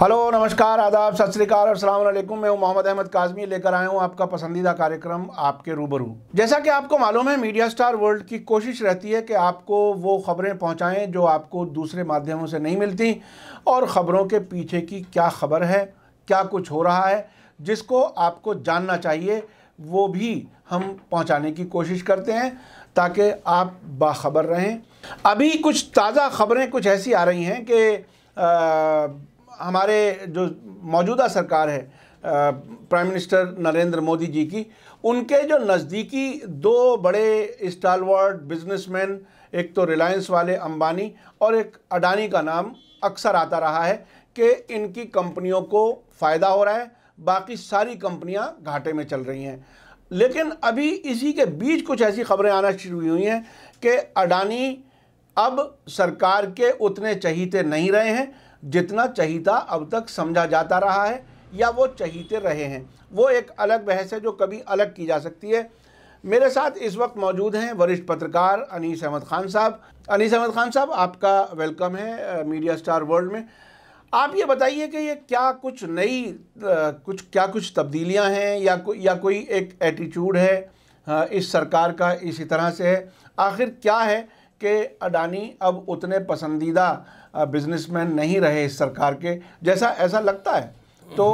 Hello नमस्कार आदाब सत श्रीकाल और सलामकुम मैं मोहम्मद अहमद काजमी लेकर आया हूं आपका पसंदीदा कार्यक्रम आपके रूबरू जैसा कि आपको मालूम है मीडिया स्टार वर्ल्ड की कोशिश रहती है कि आपको वो खबरें पहुंचाएं जो आपको दूसरे माध्यमों से नहीं मिलती और ख़बरों के पीछे की क्या खबर है क्या कुछ हो रहा है जिसको आपको जानना चाहिए वो भी हम पहुँचाने की कोशिश करते हैं ताकि आप बाखबर रहें अभी कुछ ताज़ा खबरें कुछ ऐसी आ रही हैं कि हमारे जो मौजूदा सरकार है प्राइम मिनिस्टर नरेंद्र मोदी जी की उनके जो नज़दीकी दो बड़े स्टालवर्ड बिजनेसमैन एक तो रिलायंस वाले अंबानी और एक अडानी का नाम अक्सर आता रहा है कि इनकी कंपनियों को फ़ायदा हो रहा है बाकी सारी कंपनियां घाटे में चल रही हैं लेकिन अभी इसी के बीच कुछ ऐसी खबरें आना शुरू हुई हैं कि अडानी अब सरकार के उतने चहीते नहीं रहे हैं जितना चहीता अब तक समझा जाता रहा है या वो चहीते रहे हैं वो एक अलग बहस है जो कभी अलग की जा सकती है मेरे साथ इस वक्त मौजूद हैं वरिष्ठ पत्रकार अनीस अहमद खान साहब अनीस अहमद खान साहब आपका वेलकम है मीडिया स्टार वर्ल्ड में आप ये बताइए कि ये क्या कुछ नई कुछ क्या कुछ तब्दीलियां हैं या को, या कोई एक एटीट्यूड है इस सरकार का इसी तरह से है आखिर क्या है कि अडानी अब उतने पसंदीदा बिजनेसमैन नहीं रहे इस सरकार के जैसा ऐसा लगता है तो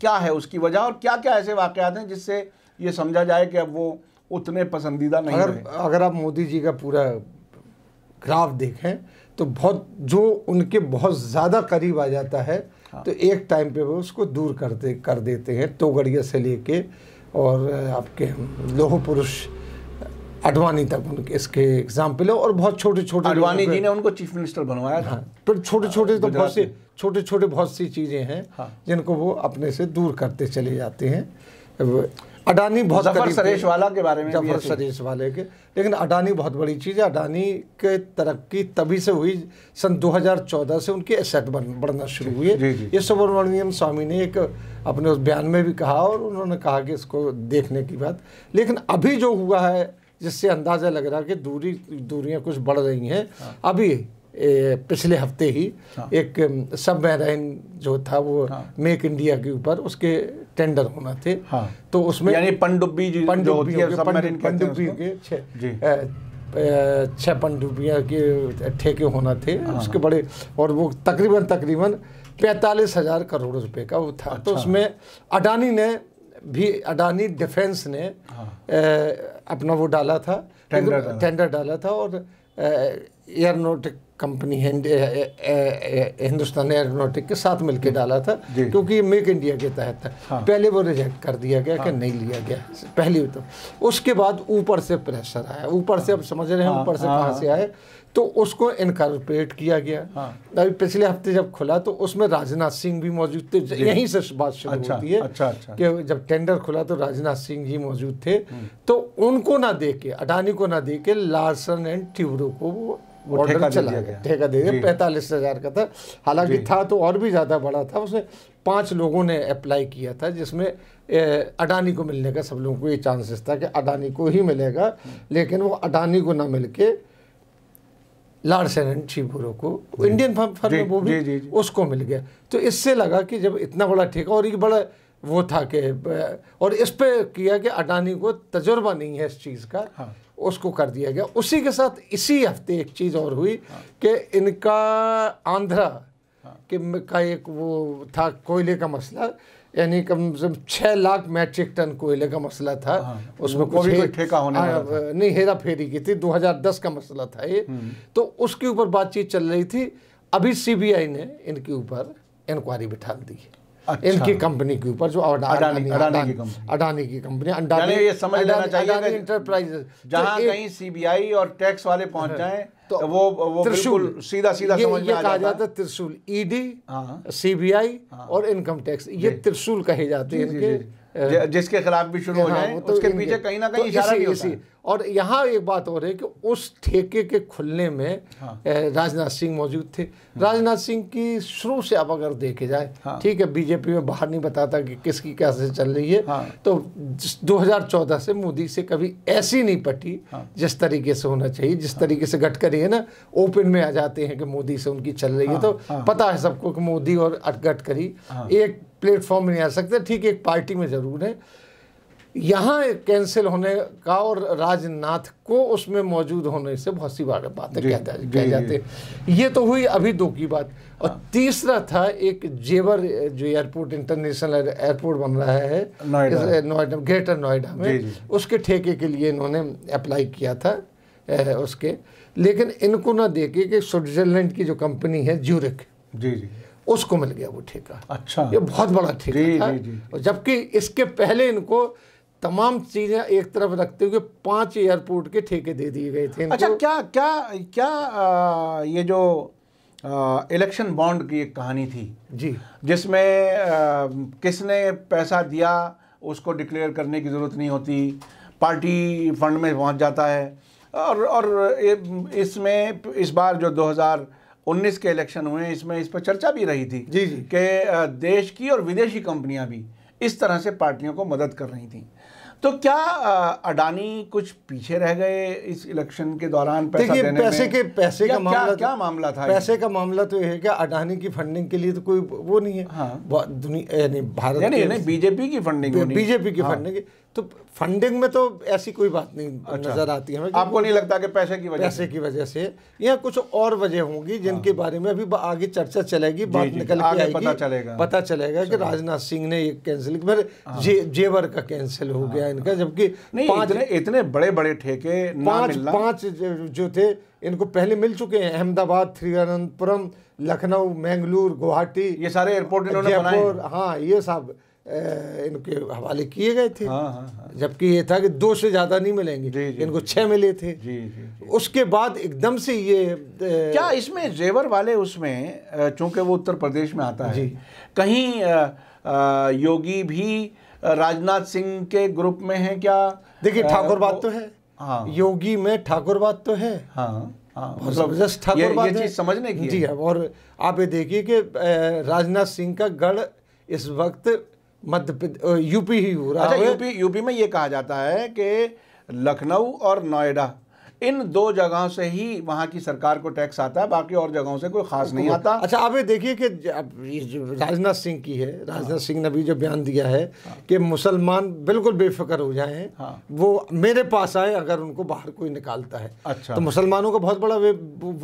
क्या है उसकी वजह और क्या क्या ऐसे वाक़ात हैं जिससे ये समझा जाए कि अब वो उतने पसंदीदा नहीं अगर रहे। अगर आप मोदी जी का पूरा ग्राफ देखें तो बहुत जो उनके बहुत ज़्यादा करीब आ जाता है हाँ। तो एक टाइम पे वो उसको दूर करते कर देते हैं तोगड़िया से लेके और आपके लोह पुरुष अडवाणी तक उनके इसके एग्जाम्पल है और बहुत छोटे छोटे अडवाणी जी ने उनको चीफ मिनिस्टर बनवाया था पर हाँ, तो छोटे छोटे तो बहुत सी छोटे छोटे बहुत सी चीज़ें हैं हाँ। जिनको वो अपने से दूर करते चले जाते हैं अडानी बहुत जफर सरेश वाला के बारे में जफर सरेश वाले के लेकिन अडानी बहुत बड़ी चीज़ है अडानी के तरक्की तभी से हुई सन 2014 से उनकी एसेट बन बढ़ना शुरू हुई है ये सुब्रमण्यम स्वामी ने एक अपने उस बयान में भी कहा और उन्होंने कहा कि इसको देखने की बात लेकिन अभी जो हुआ है जिससे अंदाज़ा लग रहा है कि दूरी दूरियां कुछ बढ़ रही हैं हाँ। अभी ए, पिछले हफ्ते ही हाँ। एक सब मैराइन जो था वो हाँ। मेक इंडिया के ऊपर उसके टेंडर होना थे हाँ। तो उसमें यानी पनडुब्बी पनडुब्बियों के छः पनडुब्बियाँ के ठेके होना थे हाँ। उसके बड़े और वो तकरीबन तकरीबन पैंतालीस हज़ार करोड़ रुपए का वो था तो अच्छा। तो उसमें अडानी ने भी अडानी डिफेंस ने हाँ। अपना वो डाला था टेंडर डाला, टेंडर डाला था और एयरनोटिक कंपनी हिंदुस्तान एरोनॉटिक के साथ मिलकर डाला था क्योंकि ये मेक इंडिया के तहत था हाँ। पहले वो रिजेक्ट कर दिया गया कि हाँ। नहीं लिया गया पहली तो उसके बाद ऊपर से प्रेशर आया ऊपर से अब हाँ। समझ रहे हैं ऊपर से कहाँ से आए तो उसको इनकॉर्पोरेट किया गया हाँ। अभी पिछले हफ्ते जब खुला तो उसमें राजनाथ सिंह भी मौजूद थे यहीं से बात शुरू अच्छा, होती है अच्छा, अच्छा। कि जब टेंडर खुला तो राजनाथ सिंह जी मौजूद थे हम्म। तो उनको ना देके अडानी को ना देके लार्सन एंड ट्यूरो को वो ऑर्डर चला गया ठेका दे दिया पैंतालीस हज़ार का था हालांकि था तो और भी ज़्यादा बड़ा था उसमें पांच लोगों ने अप्लाई किया था जिसमें अडानी को मिलने का सब लोगों को ये चांसेस था कि अडानी को ही मिलेगा लेकिन वो अडानी को ना मिल के लार्सन एंड शीबोरो को इंडियन फर्म फर्म वो भी जी, जी, उसको मिल गया तो इससे लगा कि जब इतना बड़ा ठेका और ये बड़ा वो था कि और इस पे किया कि अडानी को तजुर्बा नहीं है इस चीज़ का हाँ। उसको कर दिया गया उसी के साथ इसी हफ्ते एक चीज़ और हुई हाँ। कि इनका आंध्रा हाँ। के का एक वो था कोयले का मसला यानी कम से कम छः लाख मैट्रिक टन कोयले का मसला था हाँ, उसमें कुछ ठेका होने आ, हाँ, नहीं हेरा फेरी की थी 2010 का मसला था ये हम्म। तो उसके ऊपर बातचीत चल रही थी अभी सीबीआई ने इनके ऊपर इंक्वायरी बिठा दी है अच्छा। इनकी कंपनी के ऊपर जो अडानी की कंपनी ये समझ लेना चाहिए इंटरप्राइजेस तो जहाँ कहीं सीबीआई और टैक्स वाले पहुंच हाँ। जाए तो वो वो त्रिशूल सीधा सीधा समझ में आ जाता, जाता है त्रिशूल ईडी e सीबीआई हाँ। हाँ। और इनकम टैक्स ये त्रिशूल कहे जाते हैं इनके जिसके खिलाफ भी शुरू हो जाए तो उसके पीछे कहीं ना तो कहीं इशारा भी होता है और यहाँ एक बात और है कि उस ठेके के खुलने में हाँ। राजनाथ सिंह मौजूद थे हाँ। राजनाथ सिंह की शुरू से अब अगर देखे जाए हाँ। ठीक है बीजेपी में बाहर नहीं बताता कि किसकी कैसे चल रही है हाँ। तो 2014 से मोदी से कभी ऐसी नहीं पटी हाँ। जिस तरीके से होना चाहिए जिस हाँ। तरीके से गटकरी है ना ओपन में आ जाते हैं कि मोदी से उनकी चल रही है हाँ, तो हाँ। पता है सबको कि मोदी और गडकरी एक प्लेटफॉर्म में नहीं आ सकते ठीक एक पार्टी में ज़रूर है यहाँ कैंसिल होने का और राजनाथ को उसमें मौजूद होने से बहुत सी बार बातें कह जाते ये तो हुई अभी दो की बात और हाँ। तीसरा था एक जेवर जो एयरपोर्ट इंटरनेशनल एयरपोर्ट बन रहा है नोएडा ग्रेटर नोएडा में उसके ठेके के लिए इन्होंने अप्लाई किया था उसके लेकिन इनको ना देखे कि स्विट्जरलैंड की जो कंपनी है ज्यूरिक उसको मिल गया वो ठेका अच्छा ये बहुत बड़ा ठेका था जबकि इसके पहले इनको तमाम चीज़ें एक तरफ रखते हुए पांच एयरपोर्ट के ठेके दे दिए गए थे अच्छा क्या क्या क्या आ, ये जो इलेक्शन बॉन्ड की एक कहानी थी जी जिसमें किसने पैसा दिया उसको डिक्लेयर करने की ज़रूरत नहीं होती पार्टी फंड में पहुंच जाता है और और इसमें इस बार जो 2019 के इलेक्शन हुए इसमें इस पर चर्चा भी रही थी जी जी कि देश की और विदेशी कंपनियां भी इस तरह से पार्टियों को मदद कर रही थी तो क्या अडानी कुछ पीछे रह गए इस इलेक्शन के दौरान पैसा देखिए पैसे के पैसे का मामला क्या, क्या तो- मामला था पैसे का मामला तो ये है कि अडानी की फंडिंग के लिए तो कोई वो नहीं है हाँ। दुनिया भारत यानी बीजेपी की फंडिंग बीजेपी की फंडिंग तो फंडिंग में तो ऐसी कोई बात नहीं अच्छा। नज़र आती है आपको नहीं लगता कि पैसे की वजह पैसे की वजह से या कुछ और वजह होंगी हाँ। जिनके बारे में अभी आगे चर्चा चलेगी बात निकल के आएगी पता चलेगा पता चलेगा कि राजनाथ सिंह ने ये कैंसिल मेरे हाँ। जे, जेवर का कैंसिल हो हाँ। गया इनका जबकि पांच इतने, बड़े बड़े ठेके पाँच पांच जो थे इनको पहले मिल चुके हैं अहमदाबाद तिरुवनंतपुरम लखनऊ मैंगलूर गुवाहाटी ये सारे एयरपोर्ट हाँ ये सब इनके हवाले किए गए थे हाँ, हाँ, हाँ। जबकि ये था कि दो से ज़्यादा नहीं मिलेंगे जी, जी, इनको छह मिले थे जी, जी, जी। उसके बाद एकदम से ये क्या इसमें जेवर वाले उसमें चूंकि वो उत्तर प्रदेश में आता है कहीं योगी भी राजनाथ सिंह के ग्रुप में है क्या देखिए ठाकुर बात तो है हाँ। योगी में ठाकुर बात तो है हाँ, हाँ। मतलब जबरदस्त ठाकुर ये चीज समझने की जी और आप ये देखिए कि राजनाथ सिंह का गढ़ इस वक्त मध्य यूपी ही हो रहा अच्छा, है यूपी यूपी में ये कहा जाता है कि लखनऊ और नोएडा इन दो जगह से ही वहाँ की सरकार को टैक्स आता है बाकी और जगहों से कोई खास नहीं आता अच्छा आप ये देखिए कि राजनाथ सिंह की है राजनाथ सिंह ने भी जो बयान दिया है हाँ। कि मुसलमान बिल्कुल बेफिक्र हो जाए हाँ। वो मेरे पास आए अगर उनको बाहर कोई निकालता है अच्छा तो मुसलमानों का बहुत बड़ा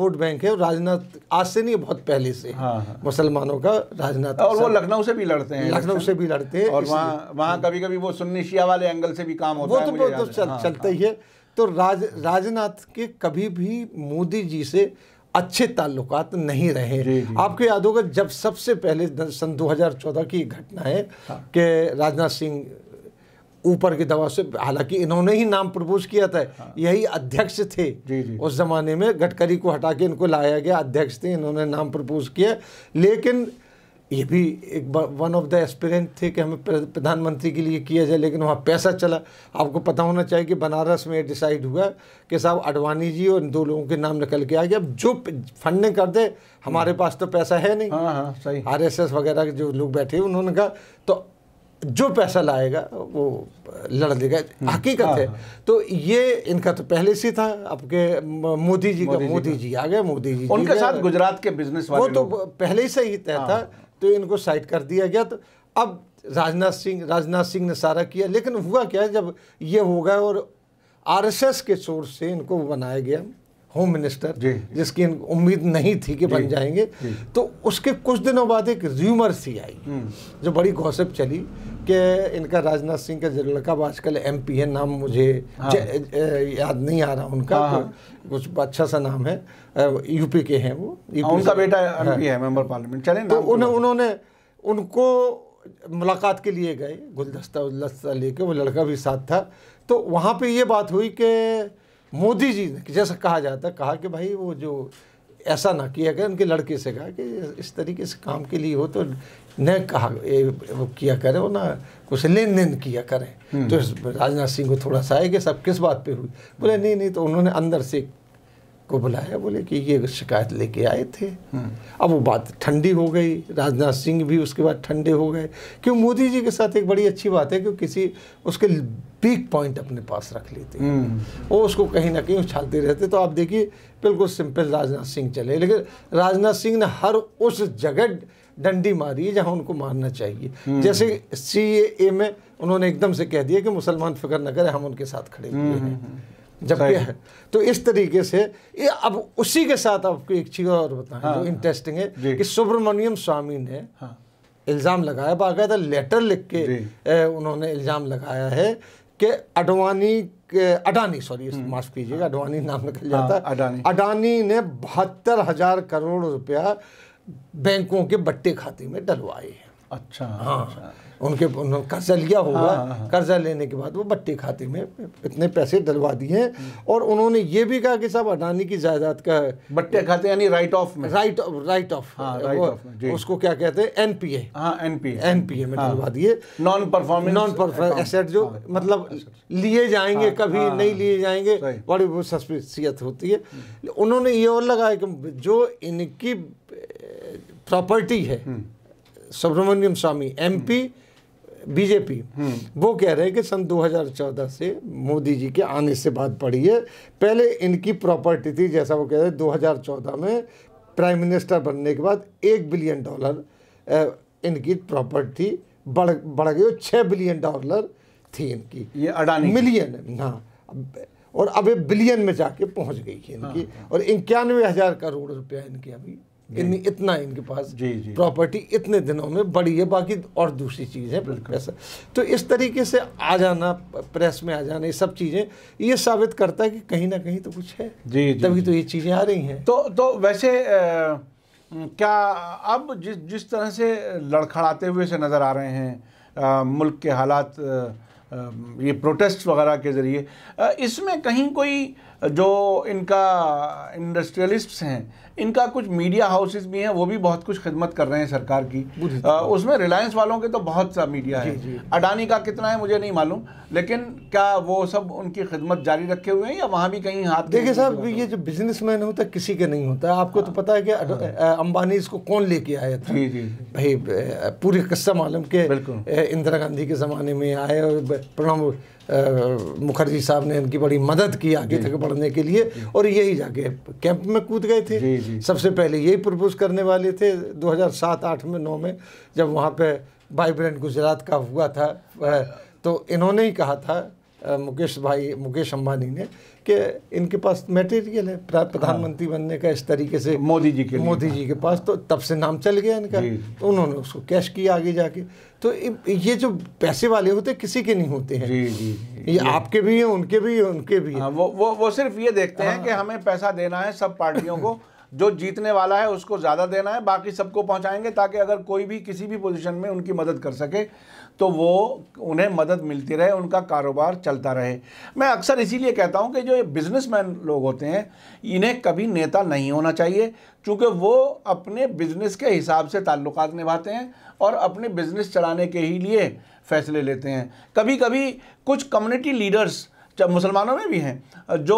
वोट बैंक है राजनाथ आज से नहीं बहुत पहले से हाँ, मुसलमानों का राजनाथ और वो लखनऊ से भी लड़ते हैं लखनऊ से भी लड़ते हैं और वहाँ वहाँ कभी कभी वो सुन्नी शिया वाले एंगल से भी काम होता है तो चलते ही है तो राज राजनाथ के कभी भी मोदी जी से अच्छे ताल्लुकात नहीं रहे आपको याद होगा जब सबसे पहले सन 2014 की घटना है हाँ। कि राजनाथ सिंह ऊपर की दवा से हालांकि इन्होंने ही नाम प्रपोज किया था हाँ। यही अध्यक्ष थे जी, जी। उस जमाने में गडकरी को हटा के इनको लाया गया अध्यक्ष थे इन्होंने नाम प्रपोज किया लेकिन ये भी एक वन ऑफ द एस्पिरेंट थे कि हमें प्रधानमंत्री के लिए किया जाए लेकिन वहाँ पैसा चला आपको पता होना चाहिए कि बनारस में डिसाइड हुआ कि साहब अडवाणी जी और दो लोगों के नाम निकल के आ गए अब जो फंडिंग कर दे हमारे हाँ। पास तो पैसा है नहीं हाँ हाँ सही आरएसएस वगैरह के जो लोग बैठे उन्होंने कहा तो जो पैसा लाएगा वो लड़ देगा हम्म। हाँ, हकीकत है हाँ। तो ये इनका तो पहले से था आपके मोदी जी का मोदी जी आ गए मोदी जी उनके साथ गुजरात के बिजनेस वो तो पहले से ही तय था तो इनको साइड कर दिया गया तो अब राजनाथ सिंह राजनाथ सिंह ने सारा किया लेकिन हुआ क्या जब ये हो गया और आरएसएस के सोर्स से इनको बनाया गया होम मिनिस्टर जिसकी उम्मीद नहीं थी कि बन जाएंगे तो उसके कुछ दिनों बाद एक र्यूमर सी आई हम्म। जो बड़ी गौसप चली के इनका राजनाथ सिंह का जो लड़का आजकल एम पी है नाम मुझे हाँ। याद नहीं आ रहा उनका हाँ।, हाँ। तो कुछ अच्छा सा नाम है यूपी के हैं वो हाँ, उनका बेटा एमपी हाँ। है मेंबर पार्लियामेंट चले तो उन्होंने उन्होंने उनको मुलाकात के लिए गए गुलदस्ता उलदस्ता लेके वो लड़का भी साथ था तो वहाँ पे ये बात हुई कि मोदी जी ने जैसा कहा जाता कहा कि भाई वो जो ऐसा ना किया गया उनके लड़के से कहा कि इस तरीके से काम के लिए हो तो न कहा वो किया करें और ना कुछ लेन देन किया करें हम्म। तो राजनाथ सिंह को थोड़ा सा है कि सब किस बात पे हुई बोले नहीं नहीं तो उन्होंने अंदर से को बुलाया बोले कि ये शिकायत लेके आए थे हम्म। अब वो बात ठंडी हो गई राजनाथ सिंह भी उसके बाद ठंडे हो गए क्यों मोदी जी के साथ एक बड़ी अच्छी बात है कि किसी उसके वीक पॉइंट अपने पास रख लेते हैं हम्म। वो उसको कहीं ना कहीं उछालते रहते तो आप देखिए बिल्कुल सिंपल राजनाथ सिंह चले लेकिन राजनाथ सिंह ने हर उस जगह डंडी मारी है जहाँ उनको मारना चाहिए हम्म। जैसे सी ए में उन्होंने एकदम से कह दिया कि मुसलमान फिक्र न करें हम उनके साथ खड़े हुए हम्म, हैं हम्म, जबकि है तो इस तरीके से ये अब उसी के साथ आपको एक चीज़ और बताएं हाँ, जो हाँ। इंटरेस्टिंग है कि सुब्रमण्यम स्वामी ने हाँ, इल्ज़ाम लगाया बाकायदा लेटर लिख के ए, उन्होंने इल्ज़ाम लगाया है कि अडवानी अडानी सॉरी माफ़ कीजिएगा हाँ। अडवानी नाम निकल जाता हाँ, है अडानी अडानी ने बहत्तर हज़ार करोड़ रुपया बैंकों के बट्टे खाते में डलवाए हैं अच्छा हाँ अच्छा। उनके कर्जा लिया होगा हाँ, हाँ, हाँ। कर्जा लेने के बाद वो बट्टे खाते में इतने पैसे डलवा दिए हैं और उन्होंने ये भी कहा कि साहब अडानी की जायदाद का बट्टे खाते यानी राइट ऑफ में राइट ऑफ राइट ऑफ उसको क्या कहते हैं एनपीए हाँ एनपीए एनपीए में हाँ। डलवा दिए non performing non perform asset जो हाँ, मतलब लिए जाएंगे कभी नहीं लिए जाएंगे बड़ी सस्पियत होती है उन्होंने ये और लगाया कि जो इनकी प्रॉपर्टी है सुब्रमण्यम स्वामी एमपी बीजेपी वो कह रहे हैं कि सन 2014 से मोदी जी के आने से बात पड़ी है पहले इनकी प्रॉपर्टी थी जैसा वो कह रहे 2014 में प्राइम मिनिस्टर बनने के बाद एक बिलियन डॉलर इनकी प्रॉपर्टी बढ़ बढ़ गई छः बिलियन डॉलर थी इनकी ये अडानी मिलियन हाँ और अब ये बिलियन में जाके पहुंच गई है इनकी हाँ, हाँ। और इक्यानवे हज़ार करोड़ रुपया इनके अभी इन इतना इनके पास जी जी प्रॉपर्टी इतने दिनों में बढ़ी है बाकी और दूसरी चीज़ है पैसा तो इस तरीके से आ जाना प्रेस में आ जाना ये सब चीज़ें ये साबित करता है कि कहीं ना कहीं तो कुछ है जी, जी तभी तो ये चीज़ें आ रही हैं तो तो वैसे आ, क्या अब जिस जिस तरह से लड़खड़ाते हुए से नज़र आ रहे हैं आ, मुल्क के हालात ये प्रोटेस्ट वगैरह के ज़रिए इसमें कहीं कोई जो इनका इंडस्ट्रियलिस्ट्स हैं इनका कुछ मीडिया हाउसेस भी हैं वो भी बहुत कुछ खिदमत कर रहे हैं सरकार की आ, उसमें रिलायंस वालों के तो बहुत सा मीडिया जी, है जी। अडानी का कितना है मुझे नहीं मालूम लेकिन क्या वो सब उनकी खिदमत जारी रखे हुए हैं या वहाँ भी कहीं हाथ देखिए साहब ये जो बिजनेस मैन होता है किसी के नहीं होता आपको तो हाँ। पता है कि हाँ। अंबानी इसको कौन लेके आया था जी जी भाई पूरे कस्सा मालूम के इंदिरा गांधी के ज़माने में आए और प्रणाम मुखर्जी साहब ने इनकी बड़ी मदद की आगे तक बढ़ने के लिए और यही जाके कैंप में कूद गए थे जी, जी। सबसे पहले यही प्रपोज करने वाले थे 2007-8 में 9 में जब वहाँ पे वाइब्रेंट गुजरात का हुआ था तो इन्होंने ही कहा था मुकेश भाई मुकेश अंबानी ने कि इनके पास मटेरियल है हाँ। प्रधानमंत्री हाँ। बनने का इस तरीके से मोदी जी के मोदी जी के पास तो तब से नाम चल गया इनका तो उन्होंने उसको कैश किया आगे जाके तो ये जो पैसे वाले होते किसी के नहीं होते हैं जी, जी, ये आपके भी हैं उनके भी हैं उनके भी हैं हाँ, वो वो वो सिर्फ ये देखते हैं हाँ। कि हमें पैसा देना है सब पार्टियों को जो जीतने वाला है उसको ज़्यादा देना है बाकी सबको पहुंचाएंगे ताकि अगर कोई भी किसी भी पोजीशन में उनकी मदद कर सके तो वो उन्हें मदद मिलती रहे उनका कारोबार चलता रहे मैं अक्सर इसीलिए कहता हूँ कि जो ये बिजनेसमैन लोग होते हैं इन्हें कभी नेता नहीं होना चाहिए क्योंकि वो अपने बिजनेस के हिसाब से ताल्लुक़ निभाते हैं और अपने बिजनेस चलाने के ही लिए फैसले लेते हैं कभी कभी कुछ कम्युनिटी लीडर्स मुसलमानों में भी हैं जो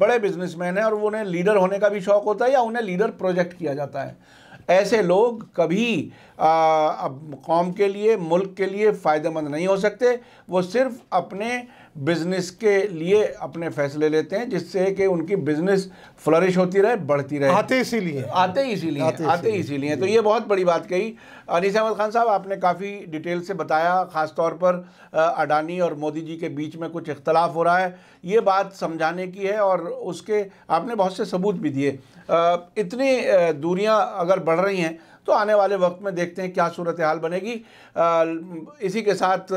बड़े बिजनेसमैन हैं और उन्हें लीडर होने का भी शौक़ होता है या उन्हें लीडर प्रोजेक्ट किया जाता है ऐसे लोग कभी आ, कौम के लिए मुल्क के लिए फ़ायदेमंद नहीं हो सकते वो सिर्फ अपने बिज़नेस के लिए अपने फैसले लेते हैं जिससे कि उनकी बिज़नेस फ्लरिश होती रहे बढ़ती रहे आते इसीलिए आते इसीलिए आते इसीलिए तो ये बहुत बड़ी बात कही अनीस अहमद खान साहब आपने काफ़ी डिटेल से बताया ख़ास तौर पर अडानी और मोदी जी के बीच में कुछ इख्तलाफ हो रहा है ये बात समझाने की है और उसके आपने बहुत से सबूत भी दिए इतनी दूरियां अगर बढ़ रही हैं तो आने वाले वक्त में देखते हैं क्या सूरत हाल बनेगी इसी के साथ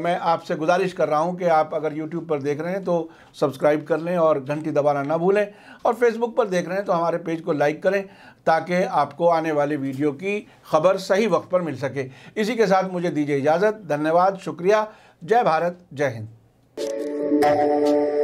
मैं आपसे गुजारिश कर रहा हूं कि आप अगर यूट्यूब पर देख रहे हैं तो सब्सक्राइब कर लें और घंटी दबाना ना भूलें और फेसबुक पर देख रहे हैं तो हमारे पेज को लाइक करें ताकि आपको आने वाली वीडियो की खबर सही वक्त पर मिल सके इसी के साथ मुझे दीजिए इजाज़त धन्यवाद शुक्रिया जय भारत जय हिंद